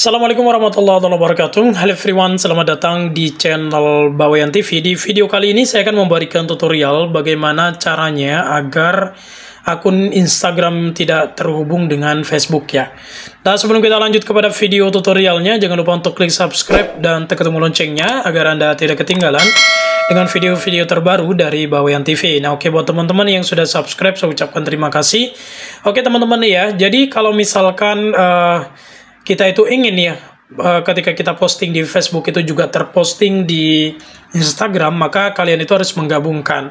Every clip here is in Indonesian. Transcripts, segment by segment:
Assalamualaikum warahmatullahi wabarakatuh Hello everyone, selamat datang di channel Bawayan TV Di video kali ini saya akan memberikan tutorial bagaimana caranya agar akun Instagram tidak terhubung dengan Facebook ya Nah sebelum kita lanjut kepada video tutorialnya Jangan lupa untuk klik subscribe dan tekan tombol loncengnya Agar Anda tidak ketinggalan dengan video-video terbaru dari Bawayan TV. Nah, oke okay, buat teman-teman yang sudah subscribe, saya ucapkan terima kasih. Oke, okay, teman-teman ya. Jadi kalau misalkan uh, kita itu ingin ya eh, ketika kita posting di Facebook itu juga terposting di Instagram, maka kalian itu harus menggabungkan.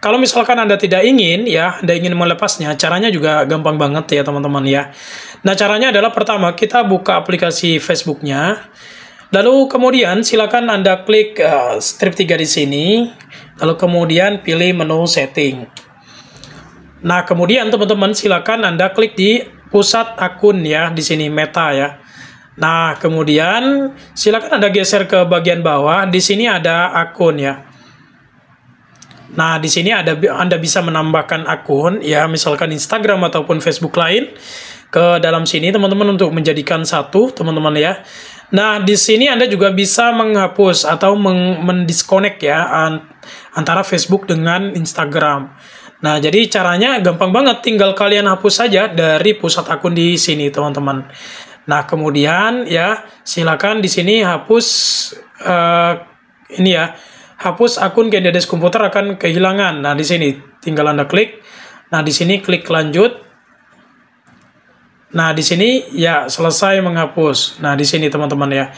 Kalau misalkan Anda tidak ingin, ya, Anda ingin melepasnya, caranya juga gampang banget ya, teman-teman ya. Nah, caranya adalah pertama, kita buka aplikasi Facebooknya, lalu kemudian silakan Anda klik uh, strip 3 di sini, lalu kemudian pilih menu setting. Nah, kemudian teman-teman silakan Anda klik di pusat akun ya di sini meta ya. Nah, kemudian silakan Anda geser ke bagian bawah. Di sini ada akun ya. Nah, di sini ada Anda bisa menambahkan akun ya, misalkan Instagram ataupun Facebook lain ke dalam sini teman-teman untuk menjadikan satu, teman-teman ya. Nah, di sini Anda juga bisa menghapus atau mendisconnect ya antara Facebook dengan Instagram. Nah, jadi caranya gampang banget, tinggal kalian hapus saja dari pusat akun di sini, teman-teman. Nah, kemudian ya, silakan di sini hapus uh, ini ya, hapus akun Gendades komputer akan kehilangan. Nah, di sini tinggal Anda klik. Nah, di sini klik lanjut. Nah, di sini ya selesai menghapus. Nah, di sini teman-teman ya.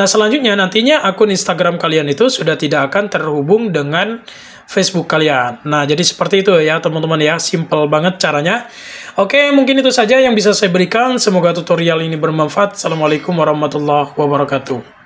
Nah, selanjutnya nantinya akun Instagram kalian itu sudah tidak akan terhubung dengan Facebook kalian. Nah, jadi seperti itu ya teman-teman ya, simple banget caranya. Oke, mungkin itu saja yang bisa saya berikan. Semoga tutorial ini bermanfaat. Assalamualaikum warahmatullahi wabarakatuh.